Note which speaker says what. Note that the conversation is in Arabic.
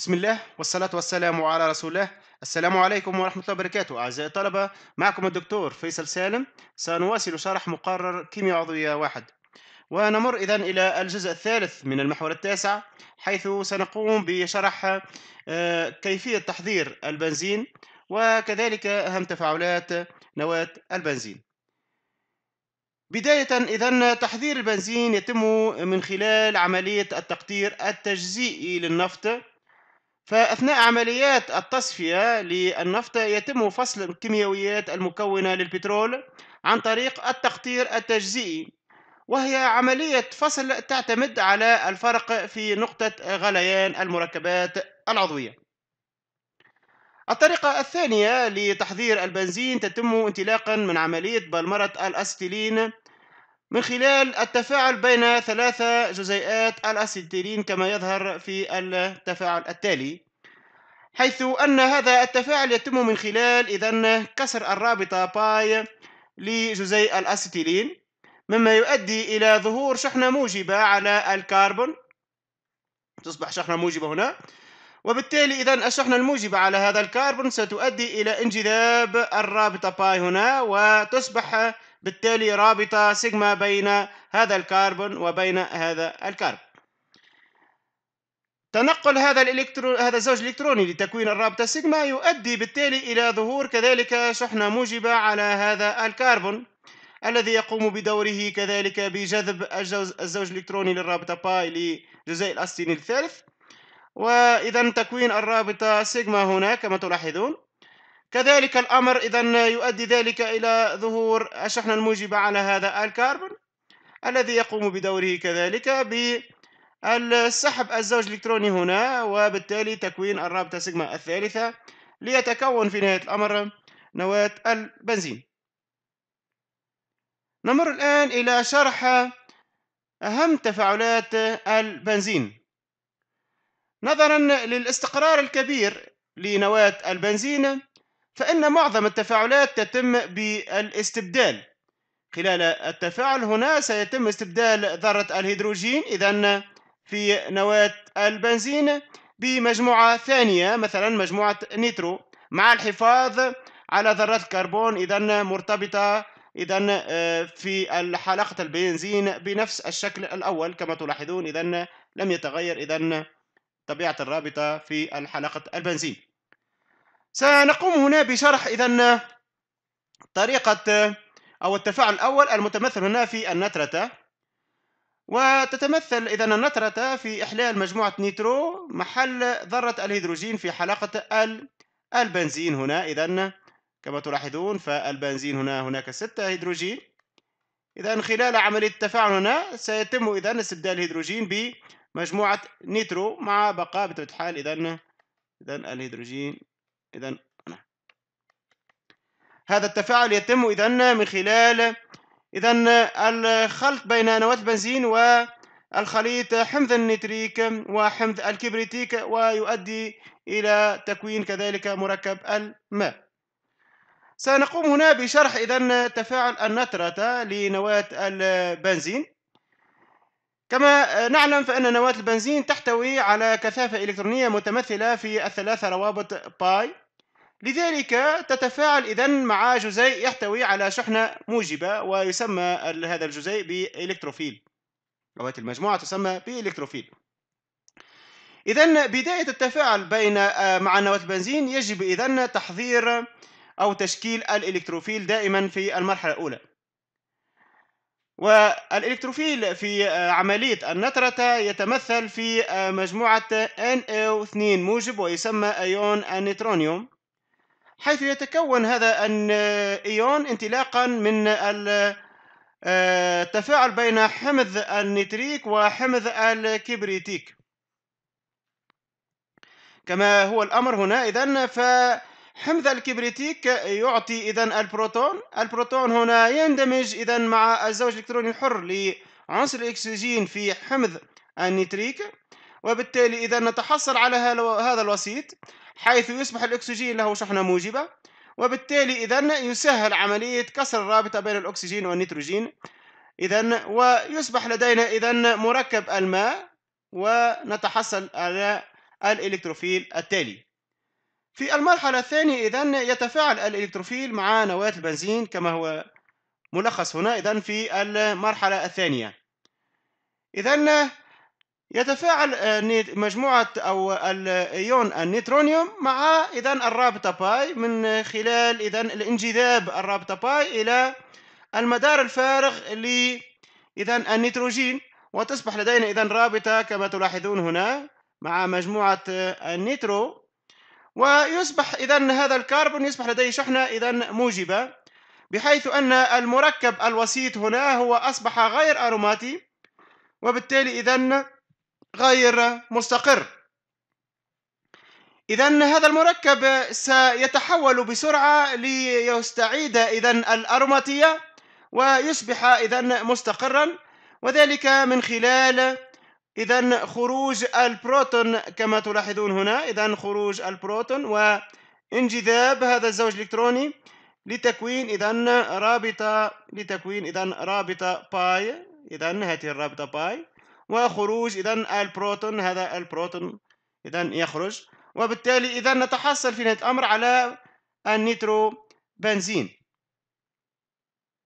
Speaker 1: بسم الله والصلاة والسلام على رسول الله السلام عليكم ورحمة الله وبركاته أعزائي الطلبة معكم الدكتور فيصل سالم سنواصل شرح مقرر كيمياء عضوية واحد ونمر إذا إلى الجزء الثالث من المحور التاسع حيث سنقوم بشرح آه، كيفية تحضير البنزين وكذلك أهم تفاعلات نواة البنزين بداية إذا تحضير البنزين يتم من خلال عملية التقطير التجزيئي للنفط فأثناء عمليات التصفية للنفط يتم فصل الكيميائيات المكونة للبترول عن طريق التقطير التجزئي وهي عملية فصل تعتمد على الفرق في نقطة غليان المركبات العضوية الطريقة الثانية لتحضير البنزين تتم انطلاقا من عملية بلمرة الأستيلين من خلال التفاعل بين ثلاثة جزيئات الأسيتيلين كما يظهر في التفاعل التالي حيث أن هذا التفاعل يتم من خلال إذا كسر الرابطة باي لجزيء الأسيتيلين مما يؤدي إلى ظهور شحنة موجبة على الكربون تصبح شحنة موجبة هنا وبالتالي إذا الشحنة الموجبة على هذا الكربون ستؤدي إلى انجذاب الرابطة باي هنا وتصبح بالتالي رابطة سيجما بين هذا الكربون وبين هذا الكربون تنقل هذا الالكترون هذا الزوج الالكتروني لتكوين الرابطه سيجما يؤدي بالتالي الى ظهور كذلك شحنه موجبه على هذا الكربون الذي يقوم بدوره كذلك بجذب الزوج الالكتروني للرابطه باي لجزيء الاستين الثالث واذا تكوين الرابطه سيجما هنا كما تلاحظون كذلك الأمر إذا يؤدي ذلك إلى ظهور الشحنة الموجبة على هذا الكربون الذي يقوم بدوره كذلك بالسحب الزوج الإلكتروني هنا وبالتالي تكوين الرابطة سيجما الثالثة ليتكون في نهاية الأمر نواة البنزين نمر الآن إلى شرح أهم تفاعلات البنزين نظرا للاستقرار الكبير لنواة البنزين فإن معظم التفاعلات تتم بالاستبدال خلال التفاعل هنا سيتم استبدال ذرة الهيدروجين إذا في نواة البنزين بمجموعة ثانية مثلا مجموعة نيترو مع الحفاظ على ذرة الكربون إذا مرتبطة إذا آه، في حلقة البنزين بنفس الشكل الأول كما تلاحظون إذا لم يتغير إذا طبيعة الرابطة في حلقة البنزين سنقوم هنا بشرح إذا طريقة أو التفاعل الأول المتمثل هنا في النترة وتتمثل إذا النترة في إحلال مجموعة نيترو محل ذرة الهيدروجين في حلقة البنزين هنا إذا كما تلاحظون فالبنزين هنا هناك ستة هيدروجين إذا خلال عملية التفاعل هنا سيتم إذا استبدال الهيدروجين بمجموعة نيترو مع بقاء بطبيعة الحال إذا إذا الهيدروجين إذا هذا التفاعل يتم إذا من خلال إذا الخلط بين نواة البنزين والخليط حمض النتريك وحمض الكبريتيك ويؤدي إلى تكوين كذلك مركب الماء سنقوم هنا بشرح إذا تفاعل النترة لنواة البنزين كما نعلم فإن نواة البنزين تحتوي على كثافة إلكترونية متمثلة في الثلاثة روابط باي لذلك تتفاعل إذا مع جزيء يحتوي على شحنة موجبة ويسمى هذا الجزيء بإلكتروفيل نواة المجموعة تسمى بإلكتروفيل إذا بداية التفاعل بين آه، مع نواة البنزين يجب إذا تحضير أو تشكيل الإلكتروفيل دائما في المرحلة الأولى والإلكتروفيل في آه، عملية النترة يتمثل في آه، مجموعة NO2 موجب ويسمى أيون النيترونيوم حيث يتكون هذا الإيون انطلاقا من التفاعل آه، بين حمض النتريك وحمض الكبريتيك كما هو الأمر هنا اذا ف حمض الكبريتيك يعطي إذا البروتون البروتون هنا يندمج إذا مع الزوج الإلكتروني الحر لعنصر الأكسجين في حمض النيتريك وبالتالي إذا نتحصل على هذا الوسيط حيث يصبح الأكسجين له شحنة موجبة وبالتالي إذا يسهل عملية كسر الرابطة بين الأكسجين والنيتروجين إذا ويصبح لدينا إذا مركب الماء ونتحصل على الإلكتروفيل التالي في المرحلة الثانية إذا يتفاعل الإلكتروفيل مع نواة البنزين كما هو ملخص هنا إذا في المرحلة الثانية إذا يتفاعل مجموعة أو الإيون النيترونيوم مع إذا الرابطة باي من خلال إذا الانجذاب الرابطة باي إلى المدار الفارغ ل إذا النيتروجين وتصبح لدينا إذا رابطة كما تلاحظون هنا مع مجموعة النيترو ويصبح إذا هذا الكربون يصبح لديه شحنة إذا موجبة بحيث أن المركب الوسيط هنا هو أصبح غير أروماتي وبالتالي إذا غير مستقر إذا هذا المركب سيتحول بسرعة ليستعيد إذا الأروماتية ويصبح إذا مستقرا وذلك من خلال إذا خروج البروتون كما تلاحظون هنا إذا خروج البروتون وانجذاب هذا الزوج الإلكتروني لتكوين إذا رابطة لتكوين إذا رابطة باي إذا هذه الرابطة باي وخروج إذا البروتون هذا البروتون إذا يخرج وبالتالي إذا نتحصل في نهاية الأمر على النيترو بنزين